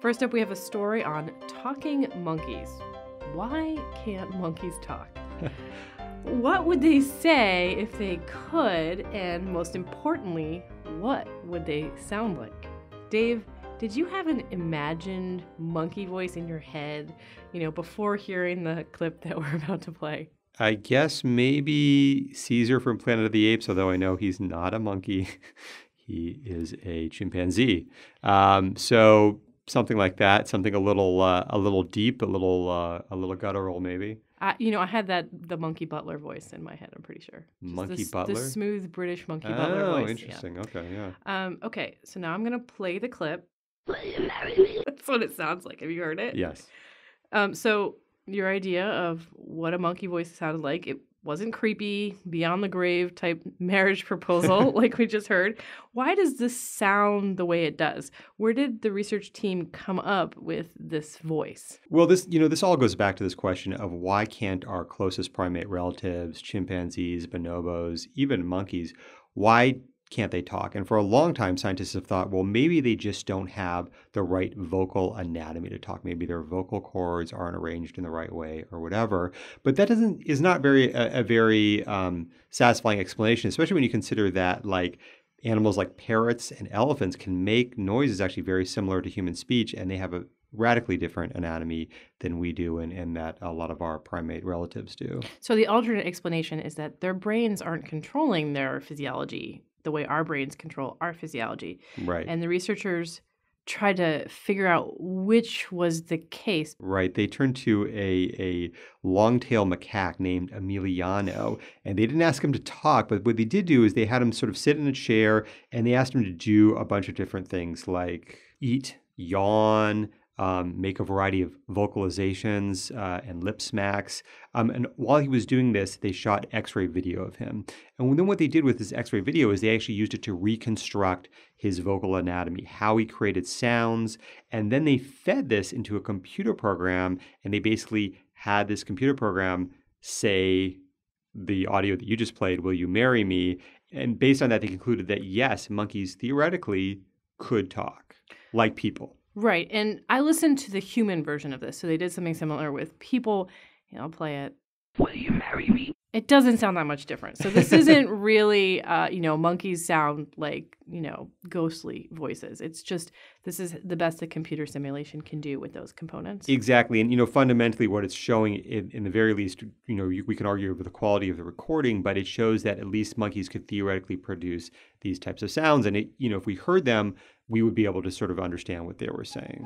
First up, we have a story on talking monkeys. Why can't monkeys talk? what would they say if they could? And most importantly, what would they sound like? Dave, did you have an imagined monkey voice in your head, you know, before hearing the clip that we're about to play? I guess maybe Caesar from Planet of the Apes, although I know he's not a monkey. he is a chimpanzee. Um, so something like that, something a little uh, a little deep, a little uh, a little guttural maybe. I, you know, I had that the Monkey Butler voice in my head. I'm pretty sure. Just monkey the, Butler, the smooth British Monkey oh, Butler voice. Oh, interesting. Yeah. Okay, yeah. Um, okay, so now I'm gonna play the clip. That's what it sounds like. Have you heard it? Yes. Um, so your idea of what a monkey voice sounded like, it wasn't creepy, beyond the grave type marriage proposal, like we just heard. Why does this sound the way it does? Where did the research team come up with this voice? Well, this, you know, this all goes back to this question of why can't our closest primate relatives, chimpanzees, bonobos, even monkeys, why can't they talk? And for a long time, scientists have thought, well, maybe they just don't have the right vocal anatomy to talk. Maybe their vocal cords aren't arranged in the right way or whatever. But that doesn't is not very a, a very um, satisfying explanation, especially when you consider that like animals like parrots and elephants can make noises actually very similar to human speech, and they have a radically different anatomy than we do and, and that a lot of our primate relatives do. So the alternate explanation is that their brains aren't controlling their physiology the way our brains control our physiology. Right. And the researchers tried to figure out which was the case. Right. They turned to a, a long tail macaque named Emiliano, and they didn't ask him to talk, but what they did do is they had him sort of sit in a chair and they asked him to do a bunch of different things like eat, yawn, um, make a variety of vocalizations uh, and lip smacks. Um, and while he was doing this, they shot x ray video of him. And then what they did with this x ray video is they actually used it to reconstruct his vocal anatomy, how he created sounds. And then they fed this into a computer program, and they basically had this computer program say, the audio that you just played, Will You Marry Me? And based on that, they concluded that yes, monkeys theoretically could talk like people. Right. And I listened to the human version of this. So they did something similar with people. You know, I'll play it. Will you marry me? It doesn't sound that much different. So this isn't really, uh, you know, monkeys sound like you know ghostly voices. It's just this is the best that computer simulation can do with those components. Exactly, and you know, fundamentally, what it's showing, in, in the very least, you know, you, we can argue over the quality of the recording, but it shows that at least monkeys could theoretically produce these types of sounds, and it, you know, if we heard them, we would be able to sort of understand what they were saying.